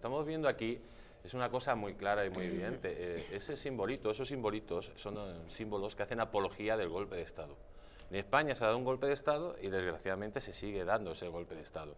estamos viendo aquí es una cosa muy clara y muy eh, evidente. Eh, eh, ese simbolito, esos simbolitos son símbolos que hacen apología del golpe de Estado. En España se ha dado un golpe de Estado y desgraciadamente se sigue dando ese golpe de Estado.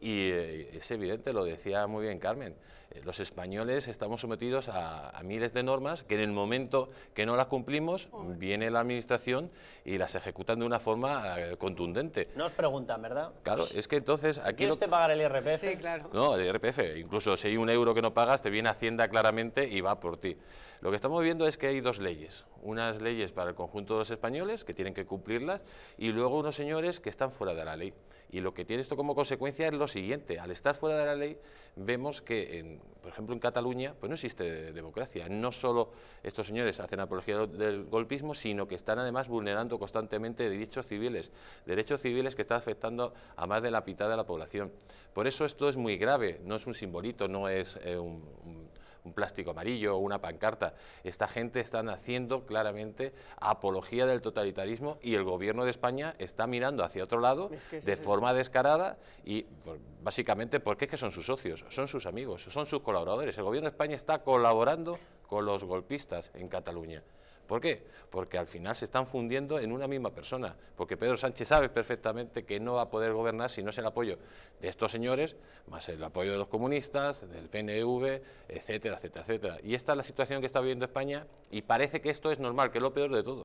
Y eh, es evidente, lo decía muy bien Carmen, eh, los españoles estamos sometidos a, miles de normas que en el momento que no las cumplimos, viene la administración y las ejecutan de una forma eh, contundente. No os preguntan, ¿verdad? Claro, es que entonces aquí... te pagar el IRPF? Sí, claro. No, el IRPF, incluso si hay un euro que no pagas, te viene Hacienda claramente y va por ti. Lo que estamos viendo es que hay dos leyes, unas leyes para el conjunto de los españoles, que tienen que cumplirlas, y luego unos señores que están fuera de la ley. Y lo que tiene esto como consecuencia es los siguiente, al estar fuera de la ley vemos que, por ejemplo, en Cataluña pues no existe democracia. No solo estos señores hacen apología del golpismo, sino que están además vulnerando constantemente derechos civiles, derechos civiles que están afectando a más de la mitad de la población. Por eso esto es muy grave, no es un simbolito, no es eh, un un plástico amarillo o una pancarta. Esta gente está haciendo claramente apología del totalitarismo y el gobierno de España está mirando hacia otro lado de forma descarada y básicamente porque es que son sus socios, son sus amigos, son sus colaboradores. El gobierno de España está colaborando con los golpistas en Cataluña. ¿Por qué? Porque al final se están fundiendo en una misma persona, porque Pedro Sánchez sabe perfectamente que no va a poder gobernar si no es el apoyo de estos señores, más el apoyo de los comunistas, del PNV, etcétera, etcétera, etcétera. Y esta es la situación que está viviendo España y parece que esto es normal, que es lo peor de todo.